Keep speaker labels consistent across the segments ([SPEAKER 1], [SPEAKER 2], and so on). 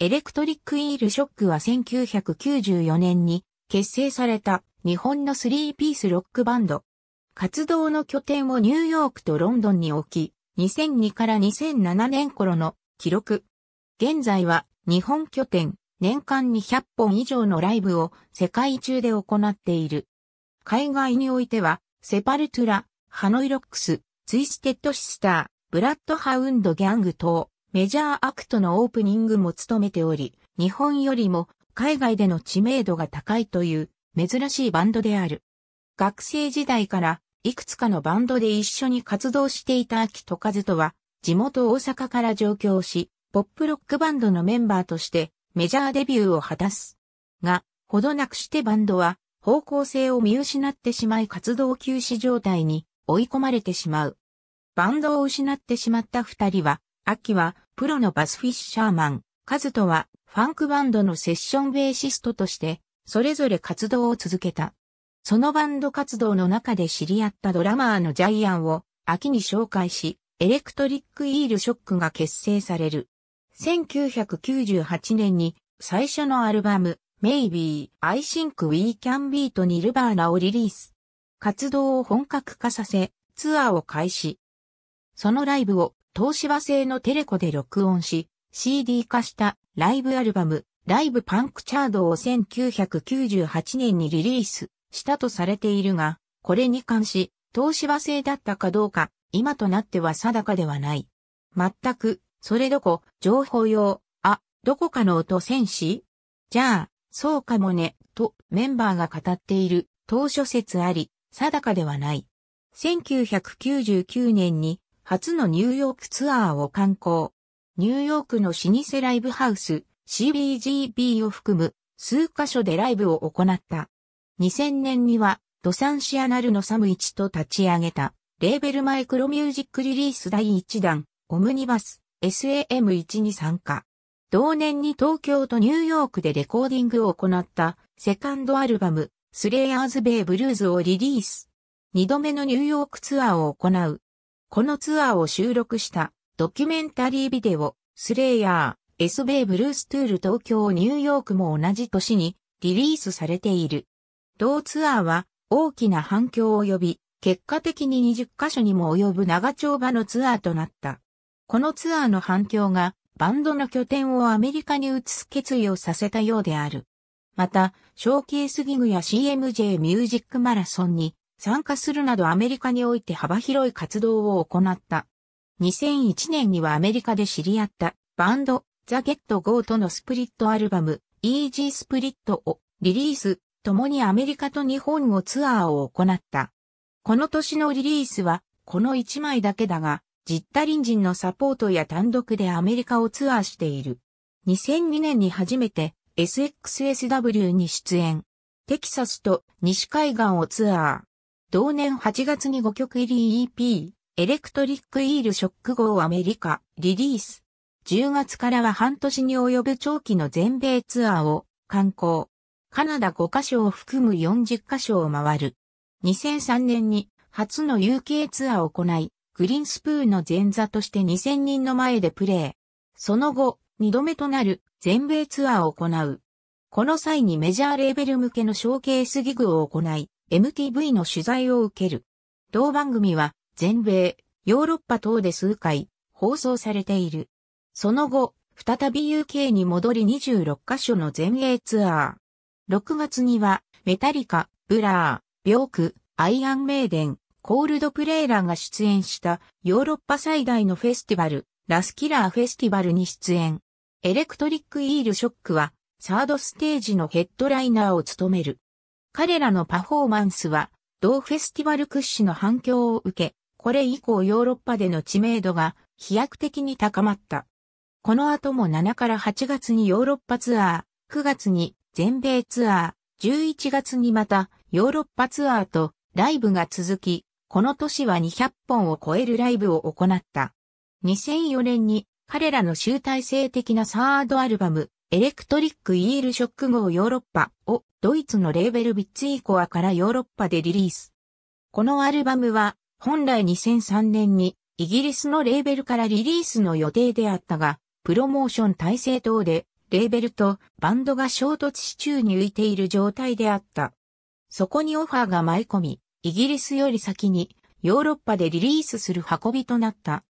[SPEAKER 1] エレクトリックイールショックは1994年に結成された日本のスリーピースロックバンド。活動の拠点をニューヨークとロンドンに置き、2002から2007年頃の記録。現在は日本拠点、年間2 0 0本以上のライブを世界中で行っている。海外においては、セパルトゥラ、ハノイロックス、ツイステッドシスター、ブラッドハウンドギャング等、メジャーアクトのオープニングも務めており、日本よりも海外での知名度が高いという珍しいバンドである。学生時代からいくつかのバンドで一緒に活動していた秋戸和とは地元大阪から上京し、ポップロックバンドのメンバーとしてメジャーデビューを果たす。が、ほどなくしてバンドは方向性を見失ってしまい活動休止状態に追い込まれてしまう。バンドを失ってしまった二人は秋はプロのバスフィッシャーマン、カズとはファンクバンドのセッションベーシストとして、それぞれ活動を続けた。そのバンド活動の中で知り合ったドラマーのジャイアンを秋に紹介し、エレクトリックイールショックが結成される。1998年に最初のアルバム、Maybe I Think We Can Beat ニルバーナをリリース。活動を本格化させ、ツアーを開始。そのライブを東芝製のテレコで録音し、CD 化したライブアルバム、ライブパンクチャードを1998年にリリースしたとされているが、これに関し、東芝製だったかどうか、今となっては定かではない。全く、それどこ、情報用、あ、どこかの音戦士じゃあ、そうかもね、とメンバーが語っている当初説あり、定かではない。1999年に初のニューヨークツアーを観光。ニューヨークの老舗ライブハウス CBGB を含む数カ所でライブを行った。2000年にはドサンシアナルのサムイチと立ち上げたレーベルマイクロミュージックリリース第1弾オムニバス SAM1 に参加。同年に東京とニューヨークでレコーディングを行ったセカンドアルバムスレイヤーズ・ベイ・ブルーズをリリース。2度目のニューヨークツアーを行うこのツアーを収録したドキュメンタリービデオ、スレイヤー、SB ブルーストゥール東京ニューヨークも同じ年にリリースされている。同ツアーは大きな反響を呼び、結果的に20カ所にも及ぶ長丁場のツアーとなった。このツアーの反響がバンドの拠点をアメリカに移す決意をさせたようである。また、ショーケースギグや CMJ ミュージックマラソンに参加するなどアメリカにおいて幅広い活動を行った。2001年にはアメリカで知り合ったバンド、ザ・ゲット・ゴーとのスプリットアルバム、イージー・スプリットをリリース、共にアメリカと日本をツアーを行った。この年のリリースは、この1枚だけだが、ジッタリン人のサポートや単独でアメリカをツアーしている。2002年に初めて SXSW に出演。テキサスと西海岸をツアー。同年8月に5曲入り EP、エレクトリック・イール・ショック号アメリカ、リリース。10月からは半年に及ぶ長期の全米ツアーを、観光。カナダ5カ所を含む40カ所を回る。2003年に初の UK ツアーを行い、グリーンスプーンの前座として2000人の前でプレー。その後、2度目となる全米ツアーを行う。この際にメジャーレーベル向けのショーケースギグを行い、MTV の取材を受ける。同番組は、全米、ヨーロッパ等で数回、放送されている。その後、再び UK に戻り26カ所の全英ツアー。6月には、メタリカ、ブラー、ビョーク、アイアンメイデン、コールドプレイラーが出演したヨーロッパ最大のフェスティバル、ラスキラーフェスティバルに出演。エレクトリックイールショックはサードステージのヘッドライナーを務める。彼らのパフォーマンスは、同フェスティバル屈指の反響を受け、これ以降ヨーロッパでの知名度が飛躍的に高まった。この後も7から8月にヨーロッパツアー、9月に全米ツアー、11月にまたヨーロッパツアーとライブが続き、この年は200本を超えるライブを行った。2004年に彼らの集大成的なサードアルバム、エレクトリック・イール・ショック号ヨーロッパをドイツのレーベルビッツ・イコアからヨーロッパでリリース。このアルバムは本来2003年にイギリスのレーベルからリリースの予定であったが、プロモーション体制等でレーベルとバンドが衝突し宙に浮いている状態であった。そこにオファーが舞い込み、イギリスより先にヨーロッパでリリースする運びとなった。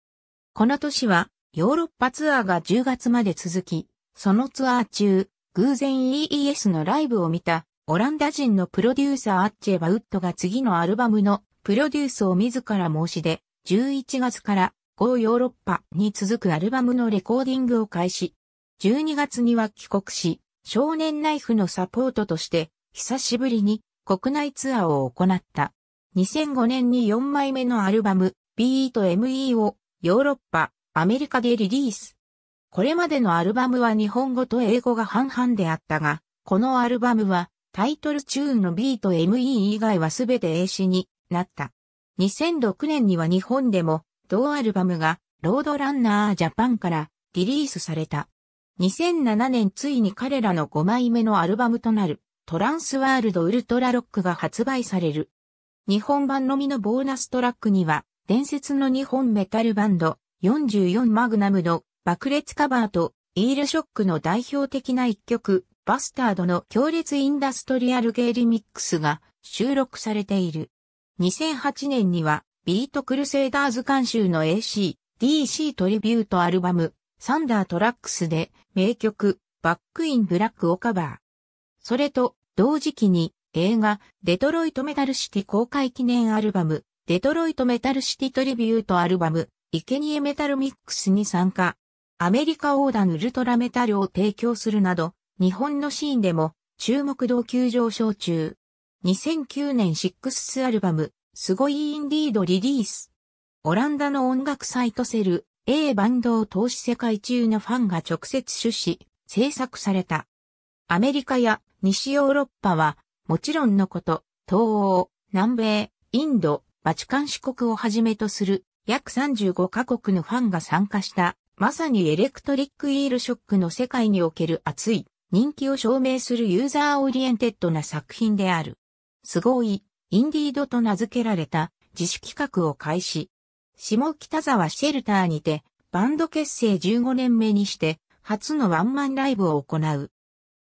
[SPEAKER 1] この年はヨーロッパツアーが10月まで続き、そのツアー中、偶然 EES のライブを見た、オランダ人のプロデューサーアッチェ・バウットが次のアルバムのプロデュースを自ら申し出、11月から GO ヨーロッパに続くアルバムのレコーディングを開始。12月には帰国し、少年ナイフのサポートとして、久しぶりに国内ツアーを行った。2005年に4枚目のアルバム、BE と ME をヨーロッパ、アメリカでリリース。これまでのアルバムは日本語と英語が半々であったが、このアルバムはタイトルチューンの B と ME 以外はすべて英詞になった。2006年には日本でも同アルバムがロードランナージャパンからリリースされた。2007年ついに彼らの5枚目のアルバムとなるトランスワールドウルトラロックが発売される。日本版のみのボーナストラックには伝説の日本メタルバンド44マグナムの爆裂カバーとイールショックの代表的な一曲、バスタードの強烈インダストリアルゲイリミックスが収録されている。2008年にはビートクルセイダーズ監修の AC、DC トリビュートアルバム、サンダートラックスで名曲、バックインブラックをカバー。それと、同時期に映画、デトロイトメタルシティ公開記念アルバム、デトロイトメタルシティトリビュートアルバム、イケニエメタルミックスに参加。アメリカ横断ウルトラメタルを提供するなど、日本のシーンでも注目度急上昇中。2009年6スアルバム、すごいインディードリリース。オランダの音楽サイトセル、A バンドを投資世界中のファンが直接出資、制作された。アメリカや西ヨーロッパは、もちろんのこと、東欧、南米、インド、バチカン四国をはじめとする約35カ国のファンが参加したまさにエレクトリックイールショックの世界における熱い人気を証明するユーザーオリエンテッドな作品である。すごい、インディードと名付けられた自主企画を開始。下北沢シェルターにてバンド結成15年目にして初のワンマンライブを行う。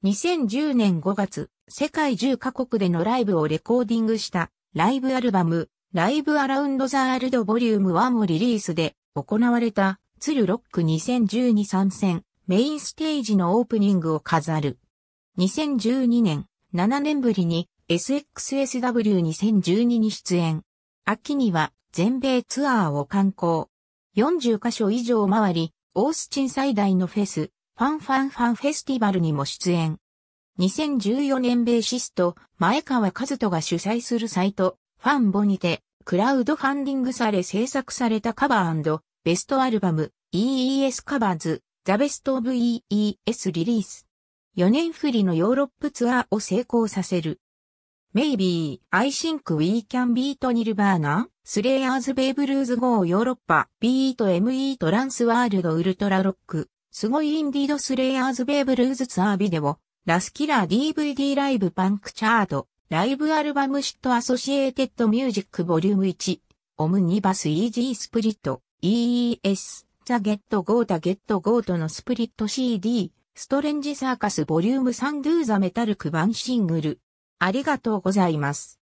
[SPEAKER 1] 2010年5月、世界10カ国でのライブをレコーディングしたライブアルバム、ライブアラウンドザールドボリューム1をリリースで行われたツルロック2012参戦、メインステージのオープニングを飾る。2012年、7年ぶりに SXSW2012 に出演。秋には全米ツアーを観光。40カ所以上回り、オースチン最大のフェス、ファンファンファンフェスティバルにも出演。2014年ベーシスト、前川和人が主催するサイト、ファンボにて、クラウドファンディングされ制作されたカバーベストアルバム EES カバーズザベストオブ EES リリース。4年振りのヨーロップツアーを成功させる。Maybe, I think we can beat Nirvana, Slayers Babe r u Go ヨーロッパ Beat ME トランスワールドウルトラロック、すごいインディードスレイヤーズベイブルーズツアービデオ、ラスキラー DVD ライブパンクチャート、ライブアルバムシットアソシエーテッドミュージックボリューム1、オムニバスイージースプリット。EES、ザ・ゲット・ゴー・ e ゲット・ゴーとのスプリット CD、ストレンジ・サーカス・ボリューム 3・ ドゥ・ザ・メタルク版シングル。ありがとうございます。